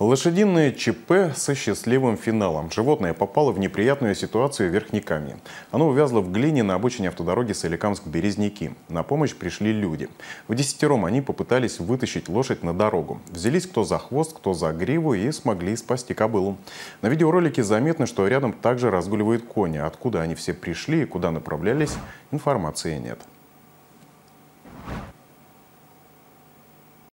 Лошадиное ЧП со счастливым финалом. Животное попало в неприятную ситуацию верхниками. Оно увязло в глине на обочине автодороги Соликамск-Березники. На помощь пришли люди. В десятером они попытались вытащить лошадь на дорогу. Взялись кто за хвост, кто за гриву и смогли спасти кобылу. На видеоролике заметно, что рядом также разгуливают кони. Откуда они все пришли и куда направлялись, информации нет.